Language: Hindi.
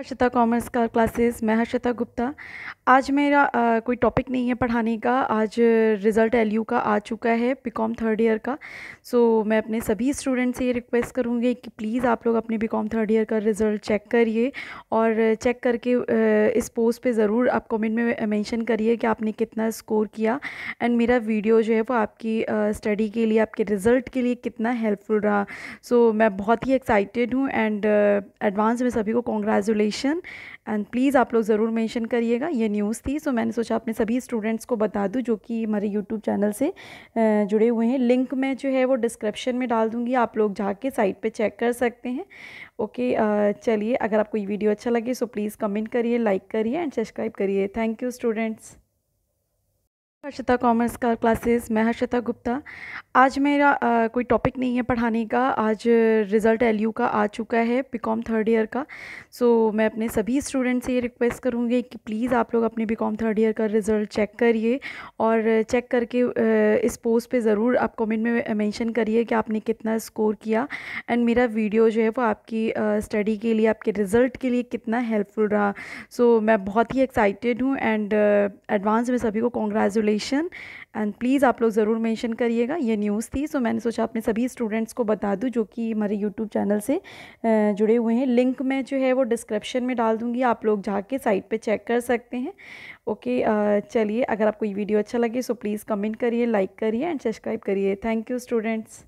हर्षिता कॉमर्स का क्लासेस मैं हर्षिता गुप्ता आज मेरा आ, कोई टॉपिक नहीं है पढ़ाने का आज रिज़ल्ट एल का आ चुका है बीकॉम कॉम थर्ड ईयर का सो so, मैं अपने सभी स्टूडेंट से ये रिक्वेस्ट करूँगी कि प्लीज़ आप लोग अपने बीकॉम कॉम थर्ड ईयर का रिज़ल्ट चेक करिए और चेक करके इस पोस्ट पे ज़रूर आप कमेंट में मैंशन करिए कि आपने कितना स्कोर किया एंड मेरा वीडियो जो है वो आपकी स्टडी के लिए आपके रिज़ल्ट के लिए कितना हेल्पफुल रहा सो so, मैं बहुत ही एक्साइटेड हूँ एंड एडवांस में सभी को कॉन्ग्रेचुलेशन क्वेश्चन एंड प्लीज़ आप लोग ज़रूर मेंशन करिएगा ये न्यूज़ थी सो मैंने सोचा अपने सभी स्टूडेंट्स को बता दूँ जो कि हमारे यूट्यूब चैनल से जुड़े हुए हैं लिंक मैं जो है वो डिस्क्रिप्शन में डाल दूँगी आप लोग जाके साइट पर चेक कर सकते हैं ओके चलिए अगर आपको ये वीडियो अच्छा लगे सो प्लीज़ कमेंट करिए लाइक करिए एंड सब्सक्राइब करिए thank you students Harshita commerce का क्लासेस मैं हर्षिता गुप्ता आज मेरा आ, कोई टॉपिक नहीं है पढ़ाने का आज रिज़ल्ट एल का आ चुका है बीकॉम कॉम थर्ड ईयर का सो मैं अपने सभी स्टूडेंट से ये रिक्वेस्ट करूँगी कि प्लीज़ आप लोग अपने बीकॉम कॉम थर्ड ईयर का रिज़ल्ट चेक करिए और चेक करके इस पोस्ट पे ज़रूर आप कमेंट में मैंशन करिए कि आपने कितना स्कोर किया एंड मेरा वीडियो जो है वो आपकी स्टडी के लिए आपके रिज़ल्ट के लिए कितना हेल्पफुल रहा सो so, मैं बहुत ही एक्साइटेड हूँ एंड एडवांस में सभी को कॉन्ग्रेचुलेट पॉपुलेशन एंड प्लीज़ आप लोग ज़रूर मेंशन करिएगा ये न्यूज़ थी सो so, मैंने सोचा अपने सभी स्टूडेंट्स को बता दूँ जो कि हमारे यूट्यूब चैनल से जुड़े हुए हैं लिंक मैं जो है वो डिस्क्रिप्शन में डाल दूँगी आप लोग जाके साइट पर चेक कर सकते हैं ओके चलिए अगर आपको ये वीडियो अच्छा लगे सो प्लीज़ कमेंट करिए लाइक करिए एंड सब्सक्राइब करिए थैंक यू स्टूडेंट्स